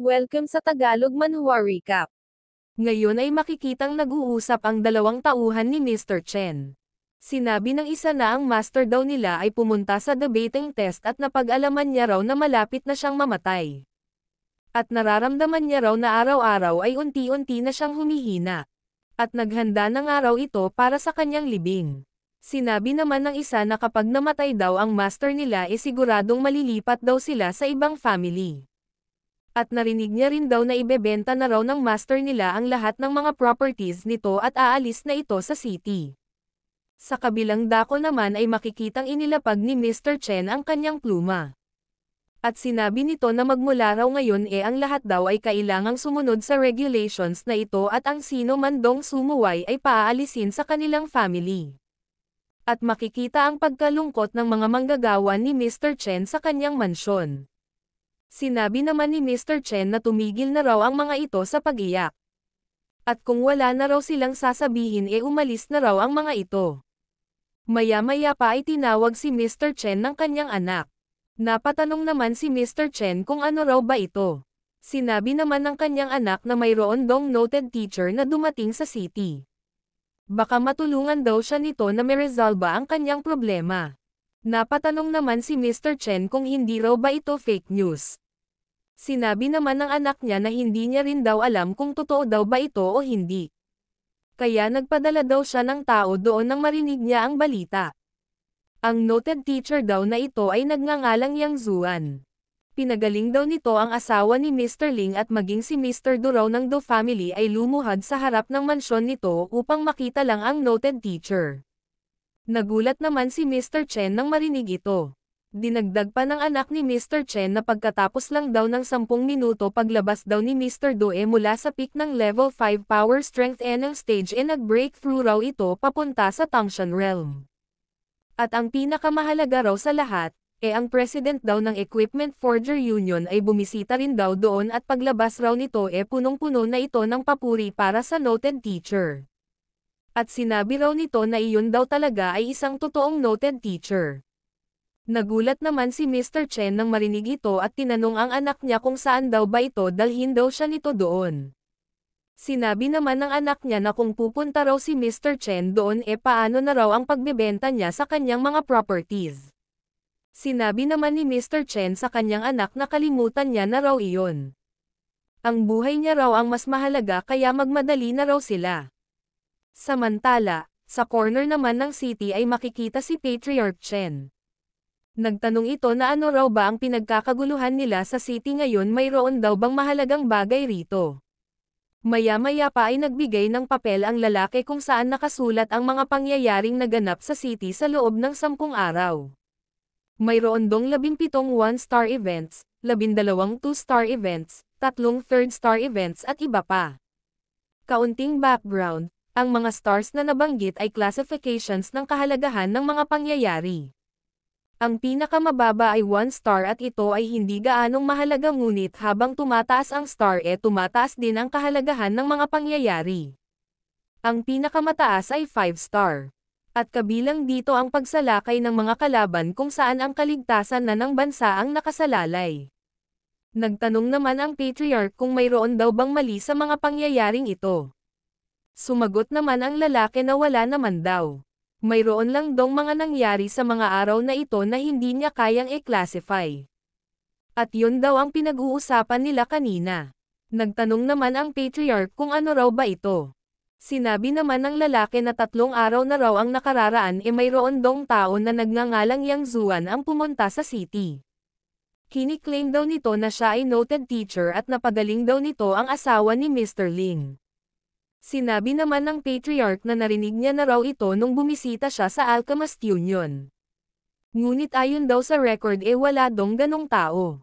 Welcome sa Tagalog Manhua Recap. Ngayon ay makikitang nag-uusap ang dalawang tauhan ni Mr. Chen. Sinabi ng isa na ang master daw nila ay pumunta sa debating test at napag-alaman niya raw na malapit na siyang mamatay. At nararamdaman niya raw na araw-araw ay unti-unti na siyang humihina. At naghanda ng araw ito para sa kanyang libing. Sinabi naman ng isa na kapag namatay daw ang master nila ay eh siguradong malilipat daw sila sa ibang family at narinig niya rin daw na ibebenta na raw ng master nila ang lahat ng mga properties nito at aalis na ito sa city. Sa kabilang dako naman ay makikitang inilapag ni Mr. Chen ang kanyang pluma. At sinabi nito na magmula raw ngayon e eh ang lahat daw ay kailangang sumunod sa regulations na ito at ang sino man dong sumuway ay paaalisin sa kanilang family at makikita ang pagkalungkot ng mga manggagawa ni Mr. Chen sa kanyang mansyon. Sinabi naman ni Mr. Chen na tumigil na raw ang mga ito sa pag-iyak. At kung wala na raw silang sasabihin e eh umalis na raw ang mga ito. Maya-maya pa ay tinawag si Mr. Chen ng kanyang anak. Napatanong naman si Mr. Chen kung ano raw ba ito. Sinabi naman ng kanyang anak na mayroon dong noted teacher na dumating sa city. Baka matulungan daw siya nito na meresolba ang kanyang problema. Napatanong naman si Mr. Chen kung hindi raw ba ito fake news. Sinabi naman ng anak niya na hindi niya rin daw alam kung totoo daw ba ito o hindi. Kaya nagpadala daw siya ng tao doon nang marinig niya ang balita. Ang noted teacher daw na ito ay nagngangalang Yang Zuan. Pinagaling daw nito ang asawa ni Mr. Ling at maging si Mr. Durao ng Do family ay lumuhad sa harap ng mansyon nito upang makita lang ang noted teacher. Nagulat naman si Mr. Chen nang marinig ito. Dinagdag pa ng anak ni Mr. Chen na pagkatapos lang daw ng 10 minuto paglabas daw ni Mr. Doe mula sa peak ng level 5 power strength NL stage e eh nag-breakthrough raw ito papunta sa Tangshan realm. At ang pinakamahalaga raw sa lahat, e eh ang president daw ng Equipment Forger Union ay bumisita rin daw doon at paglabas raw nito e eh punong-puno na ito ng papuri para sa noted teacher. At sinabi raw nito na iyon daw talaga ay isang totoong noted teacher. Nagulat naman si Mr. Chen nang marinig ito at tinanong ang anak niya kung saan daw ba ito dalhin daw siya nito doon. Sinabi naman ng anak niya na kung pupunta raw si Mr. Chen doon e eh paano na raw ang pagbebenta niya sa kanyang mga properties. Sinabi naman ni Mr. Chen sa kanyang anak na kalimutan niya na raw iyon. Ang buhay niya raw ang mas mahalaga kaya magmadali na raw sila. Samantala, sa corner naman ng city ay makikita si Patriarch Chen. Nagtanong ito na ano raw ba ang pinagkakaguluhan nila sa city ngayon mayroon daw bang mahalagang bagay rito. Maya-maya pa ay nagbigay ng papel ang lalaki kung saan nakasulat ang mga pangyayaring naganap sa city sa loob ng sampung araw. Mayroon dong labimpitong one-star events, labindalawang two-star events, tatlong third-star events at iba pa. Kaunting background, ang mga stars na nabanggit ay classifications ng kahalagahan ng mga pangyayari. Ang pinakamababa ay 1 star at ito ay hindi gaanong mahalaga ngunit habang tumataas ang star e eh, tumataas din ang kahalagahan ng mga pangyayari. Ang pinakamataas ay 5 star. At kabilang dito ang pagsalakay ng mga kalaban kung saan ang kaligtasan na ng bansa ang nakasalalay. Nagtanong naman ang patriarch kung mayroon daw bang mali sa mga pangyayaring ito. Sumagot naman ang lalaki na wala naman daw. Mayroon lang dong mga nangyari sa mga araw na ito na hindi niya kayang i-classify. At yun daw ang pinag-uusapan nila kanina. Nagtanong naman ang patriarch kung ano raw ba ito. Sinabi naman ng lalaki na tatlong araw na raw ang nakararaan e mayroon dong tao na nagngangalang Yang Zuan ang pumunta sa city. Kiniklaim daw nito na siya ay noted teacher at napagaling daw nito ang asawa ni Mr. Ling. Sinabi naman ng patriarch na narinig niya na raw ito nung bumisita siya sa Alchemist Union. Ngunit ayon daw sa record eh wala dong ganong tao.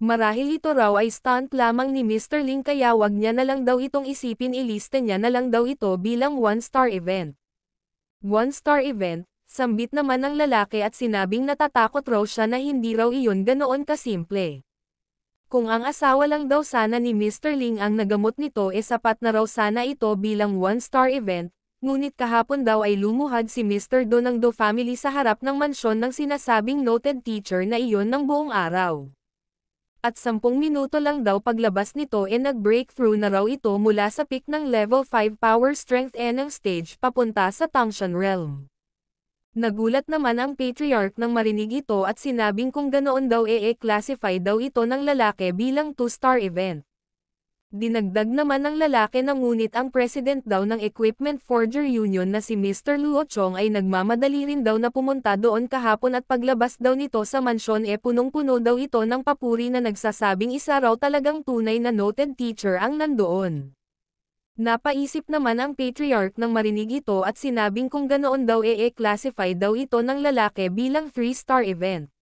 Marahil ito raw ay stunt lamang ni Mr. Ling kaya wag niya na lang daw itong isipin ilista niya na lang daw ito bilang one-star event. One-star event, sambit naman ng lalaki at sinabing natatakot raw siya na hindi raw iyon ganoon kasimple. Kung ang asawa lang daw sana ni Mr. Ling ang nagamot nito e eh sapat na raw sana ito bilang one-star event, ngunit kahapon daw ay lumuhad si Mr. Do ng Do family sa harap ng mansyon ng sinasabing noted teacher na iyon ng buong araw. At 10 minuto lang daw paglabas nito e eh nag-breakthrough na raw ito mula sa peak ng level 5 power strength e ng stage papunta sa Tangshan Realm. Nagulat naman ang patriarch nang marinig ito at sinabing kung ganoon daw e-classify daw ito ng lalaki bilang two-star event. Dinagdag naman ng lalaki na ngunit ang president daw ng Equipment Forger Union na si Mr. Luo Chong ay nagmamadali rin daw na pumunta doon kahapon at paglabas daw nito sa mansyon e punong-puno daw ito ng papuri na nagsasabing isa raw talagang tunay na noted teacher ang nandoon. Napaisip naman ang patriarch nang marinig ito at sinabing kung ganoon daw e-classify daw ito ng lalaki bilang 3-star event.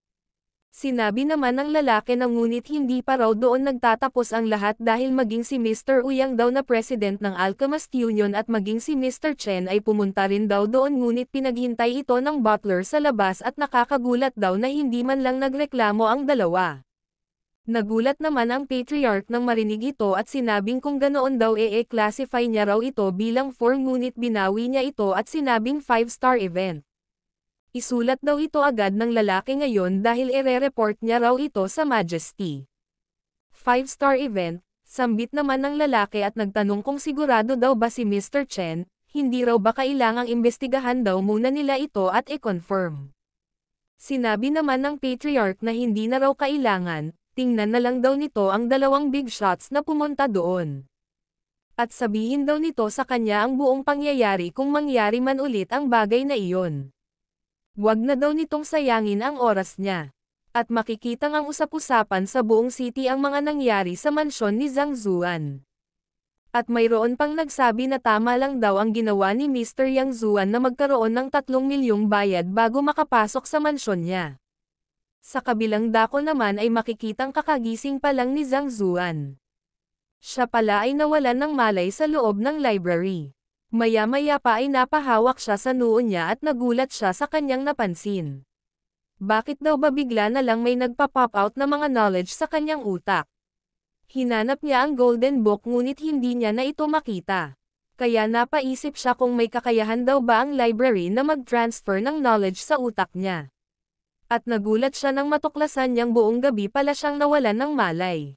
Sinabi naman ng lalaki na ngunit hindi pa raw doon nagtatapos ang lahat dahil maging si Mr. Uyang daw na president ng Alchemist Union at maging si Mr. Chen ay pumunta rin daw doon ngunit pinaghintay ito ng butler sa labas at nakakagulat daw na hindi man lang nagreklamo ang dalawa. Nagulat naman ang patriarch nang marinig ito at sinabing kung ganoon daw e-classify niya raw ito bilang 4 ngunit binawi niya ito at sinabing 5-star event. Isulat daw ito agad ng lalaki ngayon dahil ere-report niya raw ito sa Majesty. 5-star event, sambit naman ng lalaki at nagtanong kung sigurado daw ba si Mr. Chen, hindi raw ba kailangang imbestigahan daw muna nila ito at i-confirm. Sinabi naman ng patriarch na hindi na raw kailangan, tingnan na lang daw nito ang dalawang big shots na pumunta doon. At sabihin daw nito sa kanya ang buong pangyayari kung mangyari man ulit ang bagay na iyon. Huwag na daw nitong sayangin ang oras niya. At makikita ngang usap-usapan sa buong city ang mga nangyari sa mansyon ni Zhang Zuan. At mayroon pang nagsabi na tama lang daw ang ginawa ni Mr. Yang Zuan na magkaroon ng 3 milyong bayad bago makapasok sa mansyon niya. Sa kabilang dako naman ay makikitang kakagising pa lang ni Zhang Zuan. Siya pala ay nawalan ng malay sa loob ng library. Maya-maya pa ay napahawak siya sa noo niya at nagulat siya sa kanyang napansin. Bakit daw ba bigla na lang may nagpa-pop out na mga knowledge sa kanyang utak? Hinanap niya ang golden book ngunit hindi niya na ito makita. Kaya napaisip siya kung may kakayahan daw ba ang library na mag-transfer ng knowledge sa utak niya at nagulat siya nang matuklasan niyang buong gabi pala siyang nawalan ng malay.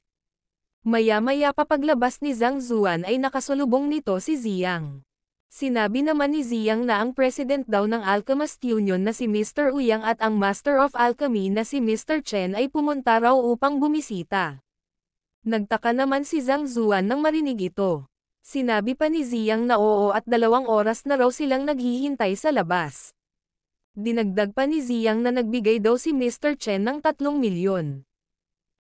Maya-maya pa paglabas ni Zhang Zuan ay nakasulubong nito si Ziyang. Sinabi naman ni Ziyang na ang president daw ng Alchemist Union na si Mr. Uyang at ang Master of Alchemy na si Mr. Chen ay pumunta raw upang bumisita. Nagtaka naman si Zhang Zuan nang marinig ito. Sinabi pa ni Ziyang na oo at dalawang oras na raw silang naghihintay sa labas. Dinagdag pa ni Ziyang na nagbigay daw si Mr. Chen ng 3 milyon.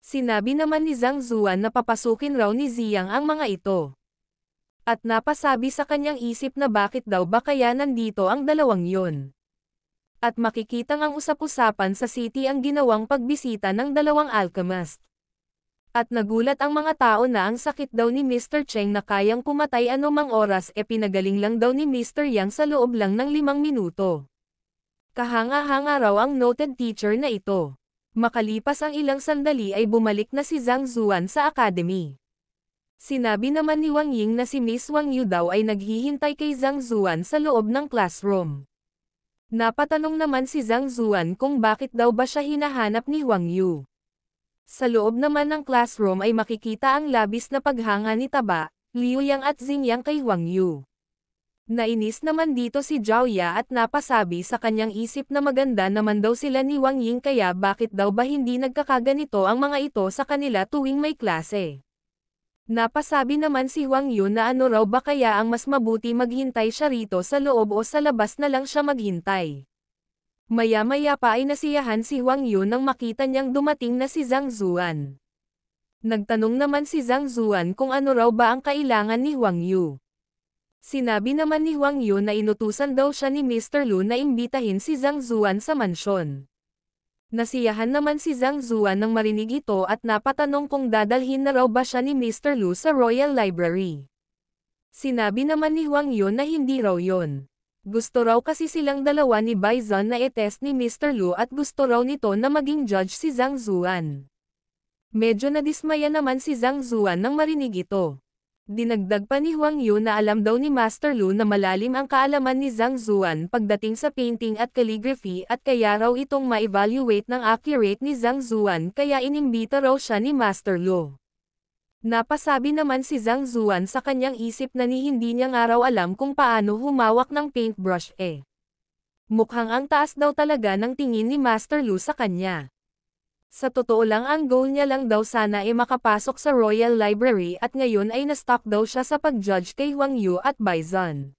Sinabi naman ni Zhang Zuan na papasukin raw ni Ziyang ang mga ito. At napasabi sa kanyang isip na bakit daw ba kaya nandito ang dalawang yon. At makikitang ang usap-usapan sa city ang ginawang pagbisita ng dalawang alchemist. At nagulat ang mga tao na ang sakit daw ni Mr. Cheng na kayang pumatay anumang oras e pinagaling lang daw ni Mr. Yang sa loob lang ng limang minuto. Kahanga-hanga raw ang noted teacher na ito. Makalipas ang ilang sandali ay bumalik na si Zhang Zuan sa academy. Sinabi naman ni Wang Ying na si Miss Wang Yu daw ay naghihintay kay Zhang Zuan sa loob ng classroom. Napatanong naman si Zhang Zuan kung bakit daw ba siya hinahanap ni Wang Yu. Sa loob naman ng classroom ay makikita ang labis na paghanga ni Taba, Liu Yang at Xing Yang kay Wang Yu. Nainis naman dito si Zhao Ya at napasabi sa kanyang isip na maganda naman daw sila ni Wang Ying kaya bakit daw ba hindi nagkakaganito ang mga ito sa kanila tuwing may klase. Napasabi naman si Wang Yun na ano raw ba kaya ang mas mabuti maghintay siya rito sa loob o sa labas na lang siya maghintay. Maya-maya pa ay nasiyahan si Wang Yun nang makita niyang dumating na si Zhang Zuan. Nagtanong naman si Zhang Zuan kung ano raw ba ang kailangan ni Wang Yu. Sinabi naman ni Huang Yu na inutusan daw siya ni Mr. Lu na imbitahin si Zhang Zuan sa mansyon. Nasiyahan naman si Zhang Zuan nang marinig ito at napatanong kung dadalhin na raw ba siya ni Mr. Lu sa Royal Library. Sinabi naman ni Huang Yun na hindi raw yon. Gusto raw kasi silang dalawa ni Bai Zhan na itest ni Mr. Lu at gusto raw nito na maging judge si Zhang Zuan. Medyo nadismaya naman si Zhang Zuan nang marinig ito. Dinagdag pa ni Huang Yu na alam daw ni Master Lu na malalim ang kaalaman ni Zhang Zuan pagdating sa painting at calligraphy at kaya raw itong ma-evaluate ng accurate ni Zhang Zuan kaya inimbita raw siya ni Master Lu. Napasabi naman si Zhang Zuan sa kanyang isip na ni hindi niya nga raw alam kung paano humawak ng paintbrush eh. Mukhang ang taas daw talaga ng tingin ni Master Lu sa kanya. Sa totoo lang ang goal niya lang daw sana ay makapasok sa Royal Library at ngayon ay na nastock daw siya sa pag-judge kay Wang Yu at Bison.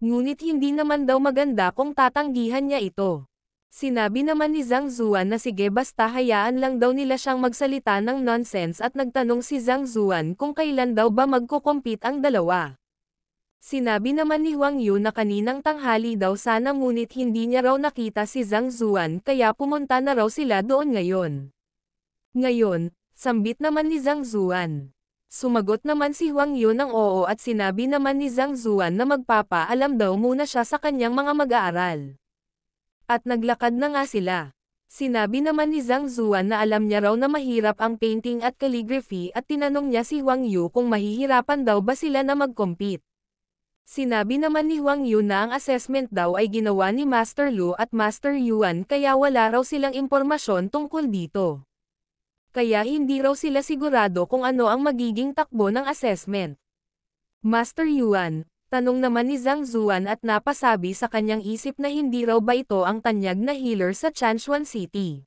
Ngunit hindi naman daw maganda kung tatanggihan niya ito. Sinabi naman ni Zhang Zuan na sige basta hayaan lang daw nila siyang magsalita ng nonsense at nagtanong si Zhang Zuan kung kailan daw ba magkukompete ang dalawa. Sinabi naman ni Huang Yu na kaninang tanghali daw sana ngunit hindi niya raw nakita si Zhang Zuan kaya pumunta na raw sila doon ngayon. Ngayon, sambit naman ni Zhang Zuan. Sumagot naman si Huang Yu ng oo at sinabi naman ni Zhang Zuan na magpapaalam daw muna siya sa kanyang mga mag-aaral. At naglakad na nga sila. Sinabi naman ni Zhang Zuan na alam niya raw na mahirap ang painting at calligraphy at tinanong niya si Huang Yu kung mahihirapan daw ba sila na mag-compete. Sinabi naman ni Huang Yu na ang assessment daw ay ginawa ni Master Lu at Master Yuan kaya wala raw silang impormasyon tungkol dito. Kaya hindi raw sila sigurado kung ano ang magiging takbo ng assessment. Master Yuan, tanong naman ni Zhang Zuan at napasabi sa kanyang isip na hindi raw ba ito ang tanyag na healer sa Chanchuan City.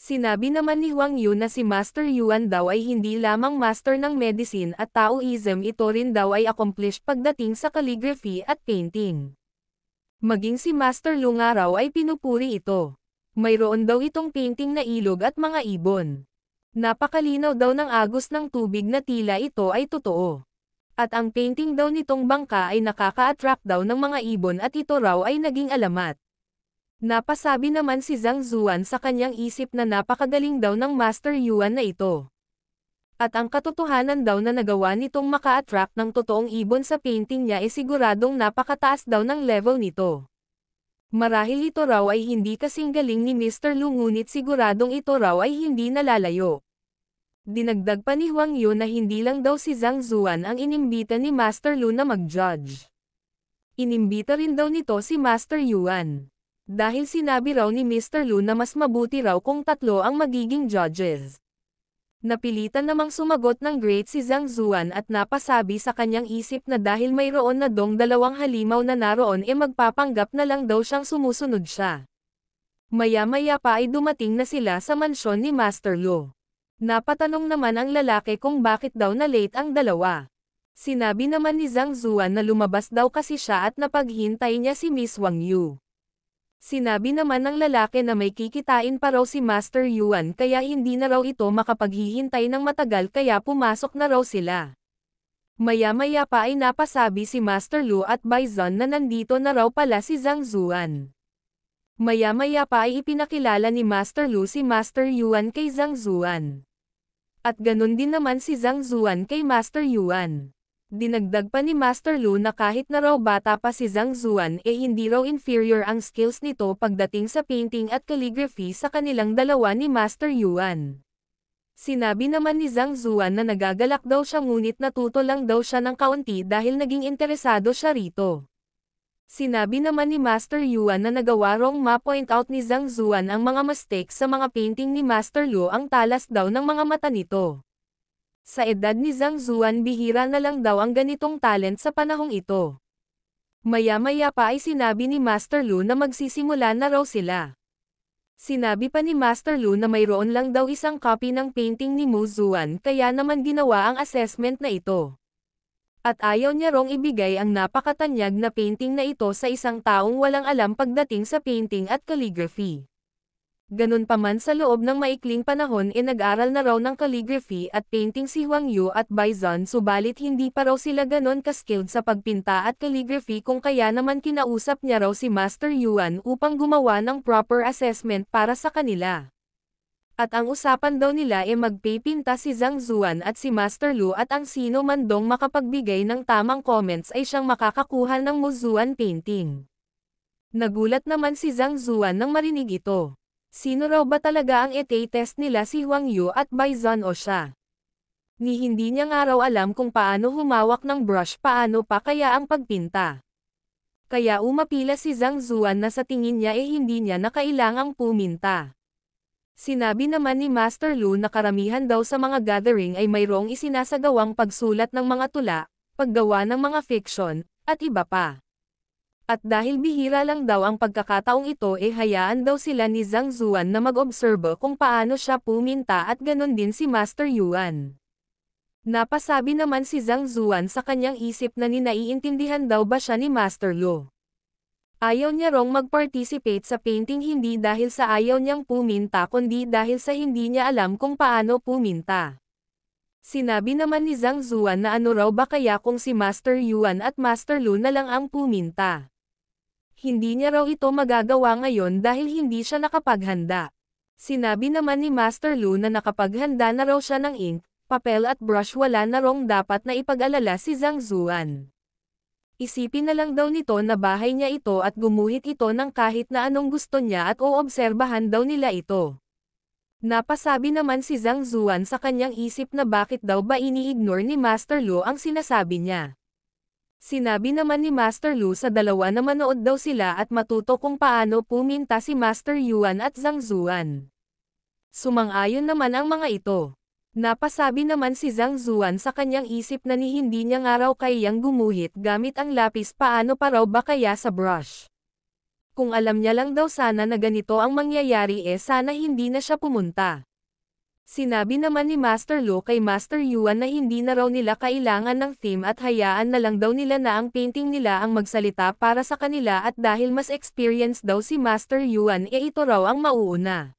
Sinabi naman ni Huang Yu na si Master Yuan daw ay hindi lamang master ng medicine at Taoism ito rin daw ay accomplished pagdating sa calligraphy at painting. Maging si Master Lung araw ay pinupuri ito. Mayroon daw itong painting na ilog at mga ibon. Napakalinaw daw ng agos ng tubig na tila ito ay totoo. At ang painting daw nitong bangka ay nakaka-attract daw ng mga ibon at ito raw ay naging alamat. Napasabi naman si Zhang Zuan sa kanyang isip na napakagaling daw ng Master Yuan na ito. At ang katotohanan daw na nagawa nitong maka-attract ng totoong ibon sa painting niya ay siguradong napakataas daw ng level nito. Marahil ito raw ay hindi kasing galing ni Mr. Lu ngunit siguradong ito raw ay hindi nalalayo. Dinagdag pa ni Huang Yu na hindi lang daw si Zhang Zuan ang inimbita ni Master Lu na mag-judge. Inimbita rin daw nito si Master Yuan dahil sinabi raw ni Mr. Lu na mas mabuti raw kung tatlo ang magiging judges. Napilitan namang sumagot ng great si Zhang Zuan at napasabi sa kanyang isip na dahil mayroon na dong dalawang halimaw na naroon e eh magpapanggap na lang daw siyang sumusunod siya. Maya-maya pa ay dumating na sila sa mansyon ni Master Lu. Napatanong naman ang lalaki kung bakit daw na late ang dalawa. Sinabi naman ni Zhang Zuan na lumabas daw kasi siya at napaghintay niya si Miss Wang Yu. Sinabi naman ng lalaki na may kikitain pa raw si Master Yuan kaya hindi na raw ito makapaghihintay ng matagal kaya pumasok na raw sila. Maya-maya pa ay napasabi si Master Lu at Baizon na nandito na raw pala si Zhang Zuan. Maya-maya pa ay ipinakilala ni Master Lu si Master Yuan kay Zhang Zuan. At ganun din naman si Zhang Zuan kay Master Yuan. Dinagdag pa ni Master Lu na kahit na raw bata pa si Zhang Zuan eh hindi raw inferior ang skills nito pagdating sa painting at calligraphy sa kanilang dalawa ni Master Yuan. Sinabi naman ni Zhang Zuan na nagagalak daw siya ngunit natuto lang daw siya ng kaunti dahil naging interesado siya rito. Sinabi naman ni Master Yuan na nagawa rong ma-point out ni Zhang Zuan ang mga mistakes sa mga painting ni Master Lu ang talas daw ng mga mata nito. Sa edad ni Zhang Zuan bihira na lang daw ang ganitong talent sa panahong ito. Maya-maya pa ay sinabi ni Master Lu na magsisimula na raw sila. Sinabi pa ni Master Lu na mayroon lang daw isang copy ng painting ni Mu Zuan kaya naman ginawa ang assessment na ito. At ayaw niya rong ibigay ang napakatanyag na painting na ito sa isang taong walang alam pagdating sa painting at calligraphy. Ganun pa man sa loob ng maikling panahon ay eh, nag-aral na raw ng calligraphy at painting si Huang Yu at Baizan subalit hindi pa raw sila ganun ka-skilled sa pagpinta at calligraphy kung kaya naman kinausap niya raw si Master Yuan upang gumawa ng proper assessment para sa kanila. At ang usapan daw nila ay eh, magpipinta si Zhang Zuan at si Master Lu at ang sino man dong makapagbigay ng tamang comments ay siyang makakakuha ng Muzuan painting. Nagulat naman si Zhang Zuan nang marinig ito. Sino raw ba talaga ang ETA test nila si Huang Yu at Baizan o siya? Ni hindi niya nga raw alam kung paano humawak ng brush paano pa kaya ang pagpinta. Kaya umapila si Zhang Zuan na sa tingin niya eh hindi niya na kailangang puminta. Sinabi naman ni Master Lu na karamihan daw sa mga gathering ay mayroong isinasagawang pagsulat ng mga tula, paggawa ng mga fiction, at iba pa. At dahil bihira lang daw ang pagkakataong ito eh hayaan daw sila ni Zhang Zuan na mag-obserbo kung paano siya puminta at ganun din si Master Yuan. Napasabi naman si Zhang Zuan sa kanyang isip na ninaiintindihan daw ba siya ni Master Lu. Ayaw niya rong mag-participate sa painting hindi dahil sa ayaw niyang puminta kundi dahil sa hindi niya alam kung paano puminta. Sinabi naman ni Zhang Zuan na ano raw ba kaya kung si Master Yuan at Master Lu na lang ang puminta hindi niya raw ito magagawa ngayon dahil hindi siya nakapaghanda. Sinabi naman ni Master Lu na nakapaghanda na raw siya ng ink, papel at brush wala na rong dapat na ipag-alala si Zhang Zuan. Isipin na lang daw nito na bahay niya ito at gumuhit ito ng kahit na anong gusto niya at oobserbahan daw nila ito. Napasabi naman si Zhang Zuan sa kanyang isip na bakit daw ba ini-ignore ni Master Lu ang sinasabi niya. Sinabi naman ni Master Lu sa dalawa na manood daw sila at matuto kung paano puminta si Master Yuan at Zhang Zuan. Sumang-ayon naman ang mga ito. Napasabi naman si Zhang Zuan sa kanyang isip na ni hindi niya nga raw kayang gumuhit gamit ang lapis paano pa raw ba kaya sa brush. Kung alam niya lang daw sana na ganito ang mangyayari eh sana hindi na siya pumunta. Sinabi naman ni Master Lu kay Master Yuan na hindi na raw nila kailangan ng theme at hayaan na lang daw nila na ang painting nila ang magsalita para sa kanila at dahil mas experienced daw si Master Yuan e ito raw ang mauuna.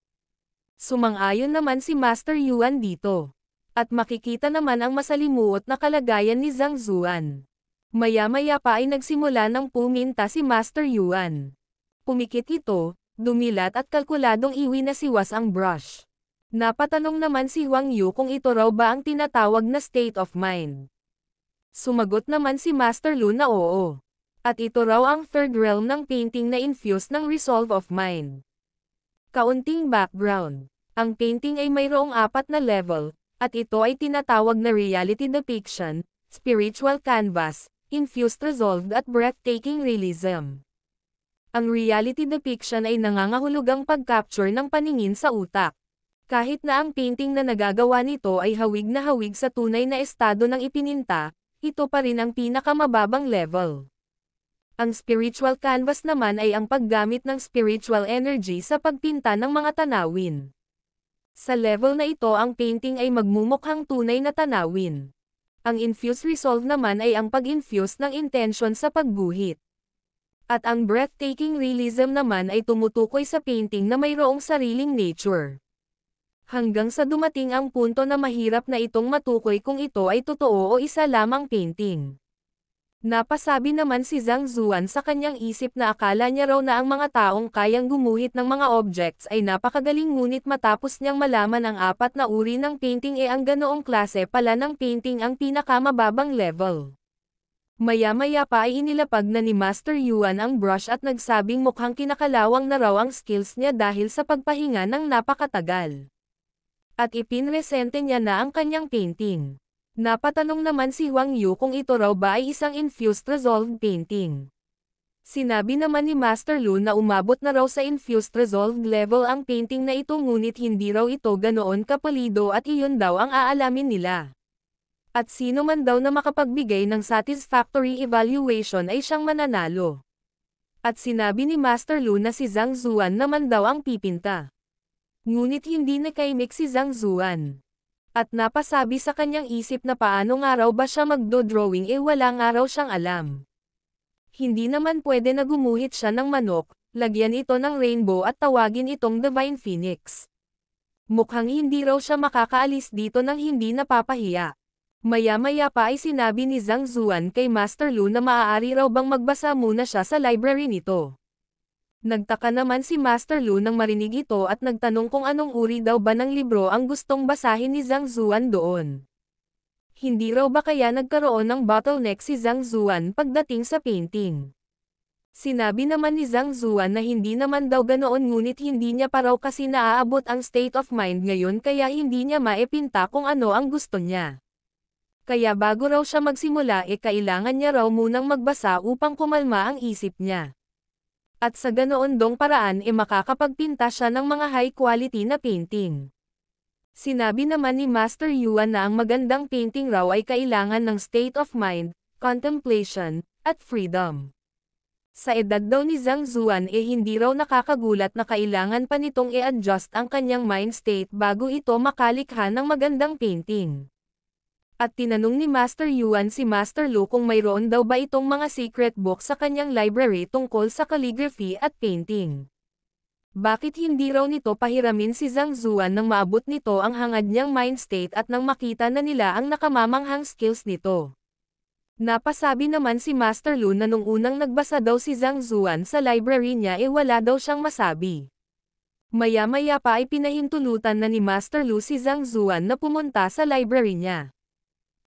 Sumang-ayon naman si Master Yuan dito. At makikita naman ang masalimuot na kalagayan ni Zhang Zuan. Maya-maya pa ay nagsimula ng puminta si Master Yuan. Pumikit ito, dumilat at kalkuladong iwi na siwas ang brush. Napatanong naman si Huang Yu kung ito raw ba ang tinatawag na state of mind. Sumagot naman si Master Lu na oo. At ito raw ang third realm ng painting na infused ng resolve of mind. Kaunting background. Ang painting ay mayroong apat na level, at ito ay tinatawag na reality depiction, spiritual canvas, infused resolve at breathtaking realism. Ang reality depiction ay nangangahulugang pag-capture ng paningin sa utak. Kahit na ang painting na nagagawa nito ay hawig na hawig sa tunay na estado ng ipininta, ito pa rin ang pinakamababang level. Ang spiritual canvas naman ay ang paggamit ng spiritual energy sa pagpinta ng mga tanawin. Sa level na ito ang painting ay magmumukhang tunay na tanawin. Ang infuse resolve naman ay ang pag-infuse ng intention sa pagguhit. At ang breathtaking realism naman ay tumutukoy sa painting na mayroong sariling nature hanggang sa dumating ang punto na mahirap na itong matukoy kung ito ay totoo o isa lamang painting. Napasabi naman si Zhang Zuan sa kanyang isip na akala niya raw na ang mga taong kayang gumuhit ng mga objects ay napakagaling ngunit matapos niyang malaman ang apat na uri ng painting e eh ang ganoong klase pala ng painting ang pinakamababang level. Maya-maya pa ay inilapag na ni Master Yuan ang brush at nagsabing mukhang kinakalawang na raw ang skills niya dahil sa pagpahinga ng napakatagal at ipinresente niya na ang kanyang painting. Napatanong naman si Huang Yu kung ito raw ba ay isang infused resolved painting. Sinabi naman ni Master Lu na umabot na raw sa infused resolved level ang painting na ito ngunit hindi raw ito ganoon kapalido at iyon daw ang aalamin nila. At sino man daw na makapagbigay ng satisfactory evaluation ay siyang mananalo. At sinabi ni Master Lu na si Zhang Zuan naman daw ang pipinta. Ngunit hindi na nakaimik si Zhang Zuan. At napasabi sa kanyang isip na paano nga raw ba siya magdo-drawing eh wala nga raw siyang alam. Hindi naman pwede na gumuhit siya ng manok, lagyan ito ng rainbow at tawagin itong Divine Phoenix. Mukhang hindi raw siya makakaalis dito nang hindi napapahiya. Maya-maya pa ay sinabi ni Zhang Zuan kay Master Lu na maaari raw bang magbasa muna siya sa library nito. Nagtaka naman si Master Lu nang marinig ito at nagtanong kung anong uri daw ba ng libro ang gustong basahin ni Zhang Zuan doon. Hindi raw ba kaya nagkaroon ng bottleneck si Zhang Zuan pagdating sa painting? Sinabi naman ni Zhang Zuan na hindi naman daw ganoon ngunit hindi niya pa raw kasi naaabot ang state of mind ngayon kaya hindi niya maipinta kung ano ang gusto niya. Kaya bago raw siya magsimula e eh kailangan niya raw munang magbasa upang kumalma ang isip niya at sa ganoon dong paraan e makakapagpinta siya ng mga high quality na painting. Sinabi naman ni Master Yuan na ang magandang painting raw ay kailangan ng state of mind, contemplation, at freedom. Sa edad daw ni Zhang Zuan e hindi raw nakakagulat na kailangan pa nitong i-adjust ang kanyang mind state bago ito makalikha ng magandang painting at tinanong ni Master Yuan si Master Lu kung mayroon daw ba itong mga secret book sa kanyang library tungkol sa calligraphy at painting. Bakit hindi raw nito pahiramin si Zhang Zuan nang maabot nito ang hangad niyang mind state at nang makita na nila ang nakamamanghang skills nito? Napasabi naman si Master Lu na nung unang nagbasa daw si Zhang Zuan sa library niya e eh wala daw siyang masabi. Maya-maya pa ay pinahintulutan na ni Master Lu si Zhang Zuan na pumunta sa library niya.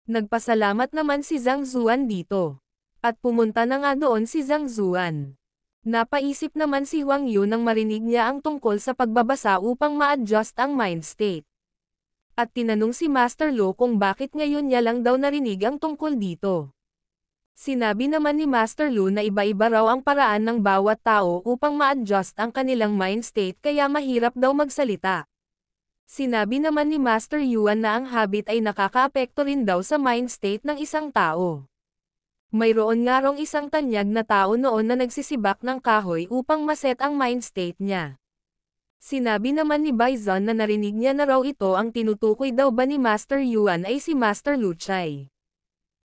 Nagpasalamat naman si Zhang Zuan dito. At pumunta na nga doon si Zhang Zuan. Napaisip naman si Huang Yu nang marinig niya ang tungkol sa pagbabasa upang ma-adjust ang mind state. At tinanong si Master Lu kung bakit ngayon niya lang daw narinig ang tungkol dito. Sinabi naman ni Master Lu na iba-iba raw ang paraan ng bawat tao upang ma-adjust ang kanilang mind state kaya mahirap daw magsalita. Sinabi naman ni Master Yuan na ang habit ay nakakaapekto rin daw sa mind state ng isang tao. Mayroon nga rong isang tanyag na tao noon na nagsisibak ng kahoy upang maset ang mind state niya. Sinabi naman ni Bison na narinig niya na raw ito ang tinutukoy daw ba ni Master Yuan ay si Master Luchay.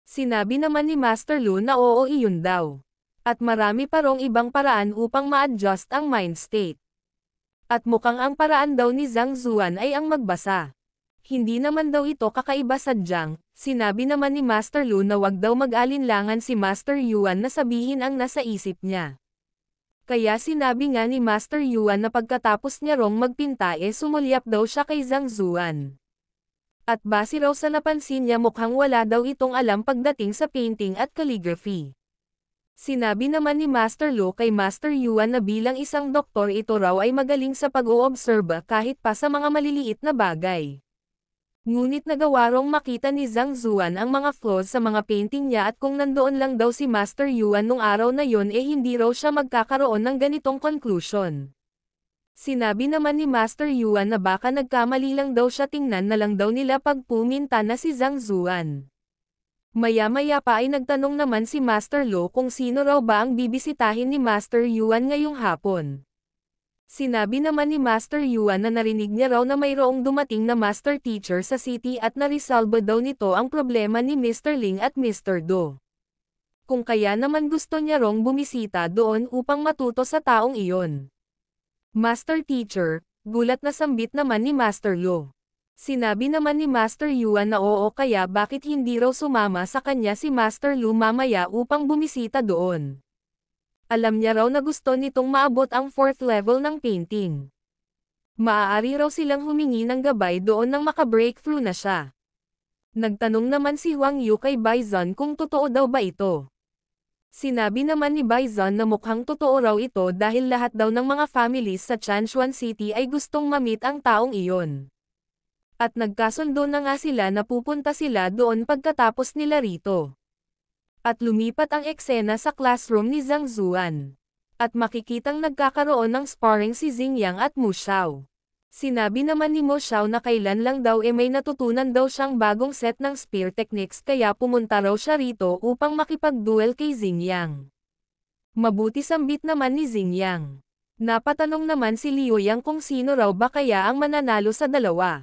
Sinabi naman ni Master Lu na oo iyon daw. At marami pa rong ibang paraan upang ma-adjust ang mind state. At mukhang ang paraan daw ni Zhang Zuan ay ang magbasa. Hindi naman daw ito kakaiba sa sadyang, sinabi naman ni Master Lu na wag daw mag-alinlangan si Master Yuan na sabihin ang nasa isip niya. Kaya sinabi nga ni Master Yuan na pagkatapos niya rong magpinta e eh sumulyap daw siya kay Zhang Zuan. At base raw sa napansin niya mukhang wala daw itong alam pagdating sa painting at calligraphy. Sinabi naman ni Master Lo kay Master Yuan na bilang isang doktor ito raw ay magaling sa pag-oobserba kahit pa sa mga maliliit na bagay. Ngunit nagawa rong makita ni Zhang Zuan ang mga flaws sa mga painting niya at kung nandoon lang daw si Master Yuan nung araw na yon eh hindi raw siya magkakaroon ng ganitong conclusion. Sinabi naman ni Master Yuan na baka nagkamali lang daw siya tingnan na lang daw nila pag puminta na si Zhang Zuan. Maya-maya pa ay nagtanong naman si Master Lo kung sino raw ba ang bibisitahin ni Master Yuan ngayong hapon. Sinabi naman ni Master Yuan na narinig niya raw na mayroong dumating na master teacher sa city at narisalba daw nito ang problema ni Mr. Ling at Mr. Do. Kung kaya naman gusto niya rong bumisita doon upang matuto sa taong iyon. Master Teacher, gulat na sambit naman ni Master Lo. Sinabi naman ni Master Yuan na oo kaya bakit hindi raw sumama sa kanya si Master Lu mamaya upang bumisita doon. Alam niya raw na gusto nitong maabot ang 4th level ng painting. Maaari raw silang humingi ng gabay doon nang makabreakthrough na siya. Nagtanong naman si Huang Yu kay Bison kung totoo daw ba ito. Sinabi naman ni Bison na mukhang totoo raw ito dahil lahat daw ng mga families sa Chanchuan City ay gustong mamit ang taong iyon at nagkasundo na nga sila na pupunta sila doon pagkatapos nila rito. At lumipat ang eksena sa classroom ni Zhang Zuan. At makikitang nagkakaroon ng sparring si Xingyang at Mu Xiao. Sinabi naman ni Mo Xiao na kailan lang daw e may natutunan daw siyang bagong set ng spear techniques kaya pumunta raw siya rito upang makipag-duel kay Xingyang. Mabuti sambit naman ni Xingyang. Napatanong naman si Liu Yang kung sino raw ba kaya ang mananalo sa dalawa.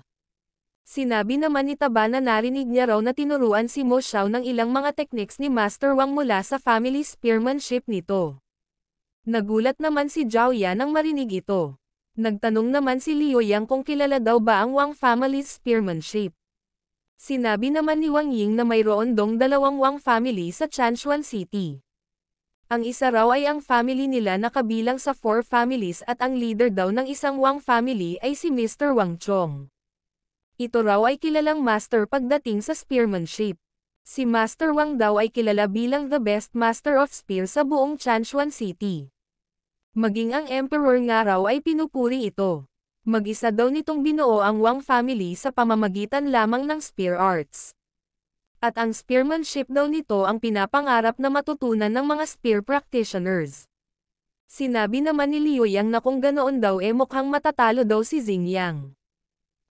Sinabi naman ni Taba na narinig niya raw na tinuruan si Mo Xiao ng ilang mga techniques ni Master Wang mula sa family spearmanship nito. Nagulat naman si Zhao Yan nang marinig ito. Nagtanong naman si Liu Yang kung kilala daw ba ang Wang family's spearmanship. Sinabi naman ni Wang Ying na mayroon dong dalawang Wang family sa Chanchuan City. Ang isa raw ay ang family nila na kabilang sa four families at ang leader daw ng isang Wang family ay si Mr. Wang Chong. Ito raw ay kilalang master pagdating sa spearmanship. Si Master Wang daw ay kilala bilang the best master of spear sa buong Chanshuan City. Maging ang emperor nga raw ay pinupuri ito. Mag-isa daw nitong binuo ang Wang family sa pamamagitan lamang ng spear arts. At ang spearmanship daw nito ang pinapangarap na matutunan ng mga spear practitioners. Sinabi naman ni Liu Yang na kung ganoon daw e eh mukhang matatalo daw si Xing Yang.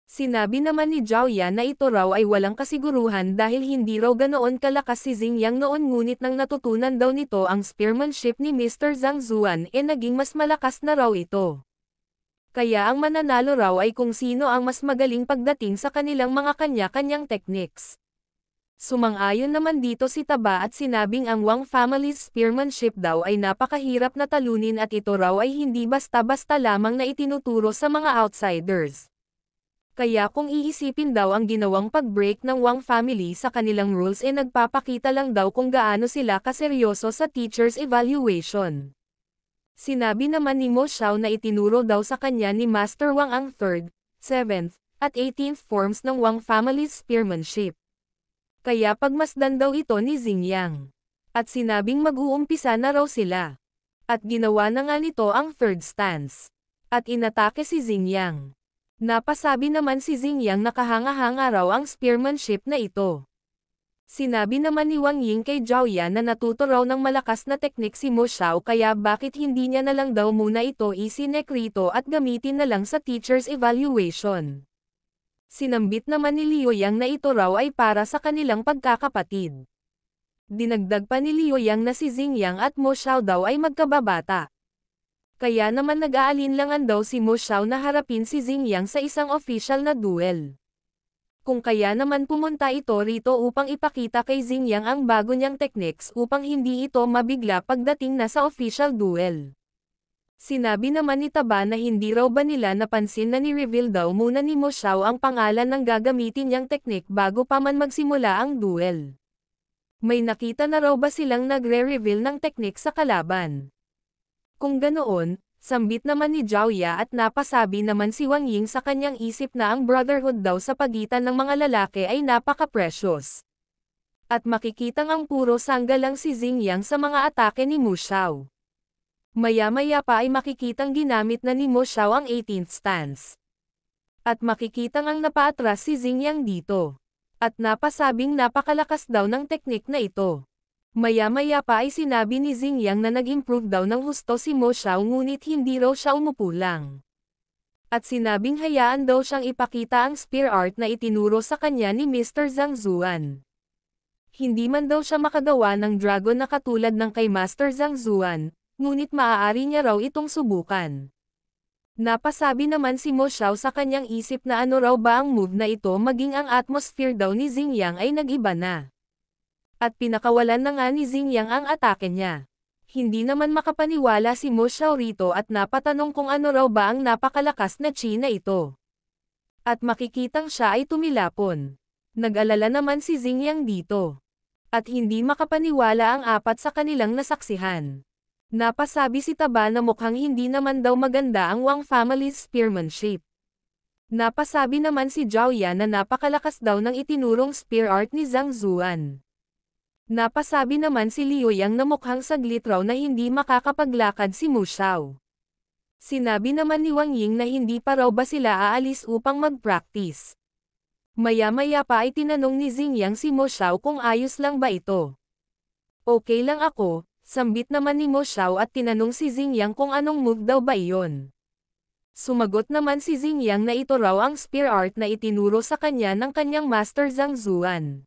Sinabi naman ni Zhao Yan na ito raw ay walang kasiguruhan dahil hindi raw ganoon kalakas si Zing Yang noon ngunit nang natutunan daw nito ang spearmanship ni Mr. Zhang Zuan e eh naging mas malakas na raw ito. Kaya ang mananalo raw ay kung sino ang mas magaling pagdating sa kanilang mga kanya-kanyang techniques. Sumang-ayon naman dito si Taba at sinabing ang Wang family's spearmanship daw ay napakahirap na talunin at ito raw ay hindi basta-basta lamang na itinuturo sa mga outsiders. Kaya kung iisipin daw ang ginawang pag-break ng Wang family sa kanilang rules e eh nagpapakita lang daw kung gaano sila kaseryoso sa teacher's evaluation. Sinabi naman ni Mo Xiao na itinuro daw sa kanya ni Master Wang ang 3rd, 7th, at 18th forms ng Wang family's spearmanship. Kaya pagmasdan daw ito ni Xingyang. At sinabing mag-uumpisa na raw sila. At ginawa na nga nito ang 3rd stance. At inatake si Xingyang. Napasabi naman si Xingyang nakahanga-hanga raw ang spearmanship na ito. Sinabi naman ni Wang Ying kay Zhao Yan na natuto raw ng malakas na teknik si Mo Shao kaya bakit hindi niya na lang daw muna ito isinek at gamitin na lang sa teacher's evaluation. Sinambit naman ni Liu Yang na ito raw ay para sa kanilang pagkakapatid. Dinagdag pa ni Liu Yang na si Xing Yang at Mo Shao daw ay magkababata. Kaya naman nag-aalinlangan daw si Mo Xiao na harapin si Xing Yang sa isang official na duel. Kung kaya naman pumunta ito rito upang ipakita kay Xing Yang ang bago niyang techniques upang hindi ito mabigla pagdating na sa official duel. Sinabi naman ni Taba na hindi raw ba nila napansin na ni-reveal daw muna ni Mo Xiao ang pangalan ng gagamitin niyang technique bago pa man magsimula ang duel. May nakita na raw ba silang nagre-reveal ng technique sa kalaban? Kung ganoon, sambit naman ni Jiaoya at napasabi naman si Wang Ying sa kanyang isip na ang brotherhood daw sa pagitan ng mga lalaki ay napaka-precious. At makikitang ang puro sangga lang si Xing Yang sa mga atake ni Mu Xiao. Maya-maya pa ay makikitang ginamit na ni Mu Xiao ang 18th stance. At makikitang ang napaatras si Xing Yang dito. At napasabing napakalakas daw ng teknik na ito. Maya-maya pa ay sinabi ni Zing Yang na nag-improve daw ng husto si Mo Xiao ngunit hindi raw siya umupo lang. At sinabing hayaan daw siyang ipakita ang spear art na itinuro sa kanya ni Mr. Zhang Zuan. Hindi man daw siya makagawa ng dragon na katulad ng kay Master Zhang Zuan, ngunit maaari niya raw itong subukan. Napasabi naman si Mo Xiao sa kanyang isip na ano raw ba ang move na ito maging ang atmosphere daw ni Xing Yang ay nagiba na at pinakawalan na nga ni Xing Yang ang atake niya. Hindi naman makapaniwala si Mo Xiao rito at napatanong kung ano raw ba ang napakalakas na chi na ito. At makikitang siya ay tumilapon. Nag-alala naman si Xing Yang dito. At hindi makapaniwala ang apat sa kanilang nasaksihan. Napasabi si Taba na mukhang hindi naman daw maganda ang Wang family's spearmanship. Napasabi naman si Zhao Yan na napakalakas daw ng itinurong spear art ni Zhang Zuan. Napasabi naman si Liu Yang na mukhang saglit raw na hindi makakapaglakad si Mu Xiao. Sinabi naman ni Wang Ying na hindi pa raw ba sila aalis upang mag-practice. Maya-maya pa ay tinanong ni Jing Yang si Mo Xiao kung ayos lang ba ito. Okay lang ako, sambit naman ni Mo Xiao at tinanong si Jing Yang kung anong move daw ba iyon. Sumagot naman si Jing Yang na ito raw ang spear art na itinuro sa kanya ng kanyang master Zhang Zuan.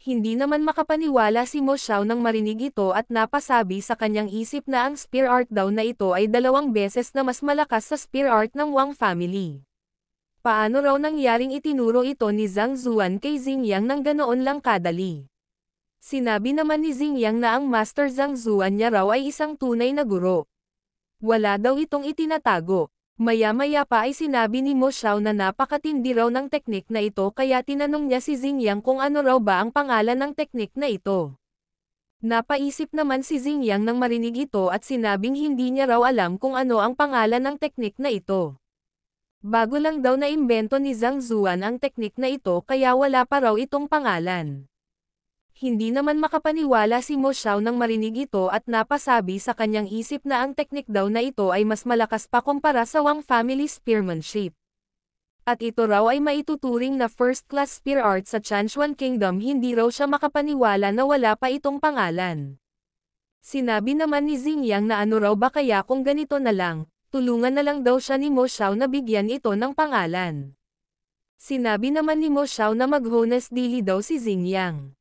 Hindi naman makapaniwala si Mo Xiao nang marinig ito at napasabi sa kanyang isip na ang spear art daw na ito ay dalawang beses na mas malakas sa spear art ng Wang family. Paano raw nangyaring itinuro ito ni Zhang Zuan kay Xingyang nang ganoon lang kadali? Sinabi naman ni Xingyang na ang Master Zhang Zuan niya raw ay isang tunay na guro. Wala daw itong itinatago. Maya-maya pa ay sinabi ni Mo Xiao na napakatindi raw ng teknik na ito kaya tinanong niya si Jingyang kung ano raw ba ang pangalan ng teknik na ito. Napaisip naman si Jingyang nang marinig ito at sinabing hindi niya raw alam kung ano ang pangalan ng teknik na ito. Bago lang daw na imbento ni Zhang Zuan ang teknik na ito kaya wala pa raw itong pangalan. Hindi naman makapaniwala si Mo Xiao nang marinig ito at napasabi sa kanyang isip na ang teknik daw na ito ay mas malakas pa kumpara sa Wang family spearmanship. At ito raw ay maituturing na first-class spear art sa Chanshuan Kingdom hindi raw siya makapaniwala na wala pa itong pangalan. Sinabi naman ni Xingyang na ano raw ba kaya kung ganito na lang, tulungan na lang daw siya ni Mo Xiao na bigyan ito ng pangalan. Sinabi naman ni Mo Xiao na mag-honest dili daw si Xingyang.